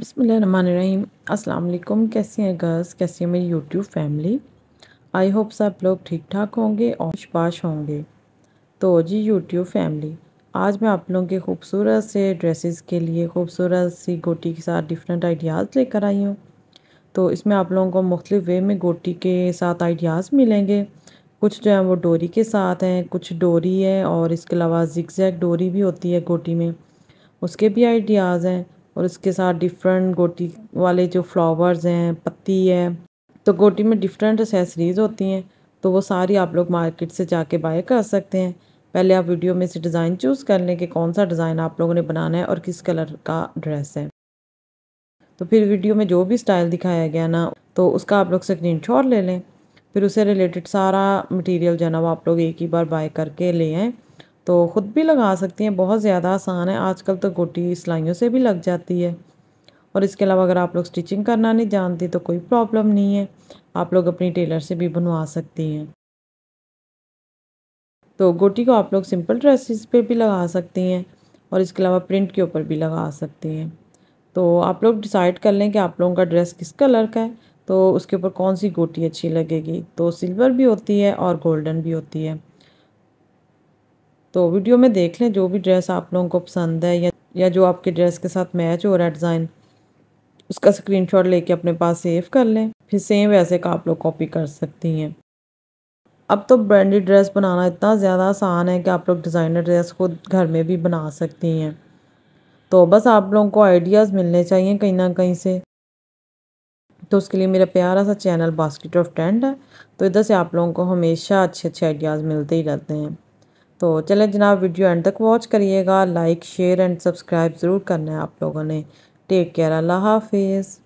बसमीम अस्सलाम कैसी हैं गर्ल्स कैसी है मेरी यूट्यूब फैमिली आई होप सब लोग ठीक ठाक होंगे और पाश होंगे तो जी यूट्यूब फैमिली आज मैं आप लोगों के खूबसूरत से ड्रेसेस के लिए खूबसूरत सी गोटी के साथ डिफरेंट आइडियाज़ लेकर आई हूँ तो इसमें आप लोगों को मुख्तलिफ वे में गोटी के साथ आइडियाज़ मिलेंगे कुछ जो है वो डोरी के साथ हैं कुछ डोरी है और इसके अलावा जिक्जैक डोरी भी होती है गोटी में उसके भी आइडियाज़ हैं और उसके साथ डिफरेंट गोटी वाले जो फ्लावर्स हैं पत्ती है तो गोटी में डिफरेंट एसेसरीज़ होती हैं तो वो सारी आप लोग मार्केट से जाके बाय कर सकते हैं पहले आप वीडियो में से डिज़ाइन चूज़ कर लें कि कौन सा डिज़ाइन आप लोगों ने बनाना है और किस कलर का ड्रेस है तो फिर वीडियो में जो भी स्टाइल दिखाया गया ना तो उसका आप लोग स्क्रीन शॉट ले लें फिर उससे रिलेटेड सारा मटेरियल जो है ना वो आप लोग एक ही बार बाय करके ले आएँ तो ख़ुद भी लगा सकती हैं बहुत ज़्यादा आसान है आजकल तो गोटी सिलाइयों से भी लग जाती है और इसके अलावा अगर आप लोग स्टिचिंग करना नहीं जानती तो कोई प्रॉब्लम नहीं है आप लोग अपनी टेलर से भी बनवा सकती हैं तो गोटी को आप लोग सिंपल ड्रेसेस पे भी लगा सकती हैं और इसके अलावा प्रिंट के ऊपर भी लगा सकती हैं तो आप लोग डिसाइड कर लें कि आप लोगों का ड्रेस किस कलर का है तो उसके ऊपर कौन सी गोटी अच्छी लगेगी तो सिल्वर भी होती है और गोल्डन भी होती है तो वीडियो में देख लें जो भी ड्रेस आप लोगों को पसंद है या या जो आपके ड्रेस के साथ मैच हो रहा है डिज़ाइन उसका स्क्रीनशॉट लेके अपने पास सेव कर लें फिर सेम वैसे का आप लोग कॉपी कर सकती हैं अब तो ब्रांडेड ड्रेस बनाना इतना ज़्यादा आसान है कि आप लोग डिज़ाइनर ड्रेस खुद घर में भी बना सकती हैं तो बस आप लोगों को आइडियाज़ मिलने चाहिए कहीं ना कहीं से तो उसके लिए मेरा प्यारा सा चैनल बास्केट ऑफ ट्रेंड है तो इधर से आप लोगों को हमेशा अच्छे अच्छे आइडियाज़ मिलते ही रहते हैं तो चलें जनाब वीडियो एंड तक वॉच करिएगा लाइक शेयर एंड सब्सक्राइब ज़रूर करना है आप लोगों ने टेक केयर अल्लाह हाफिज़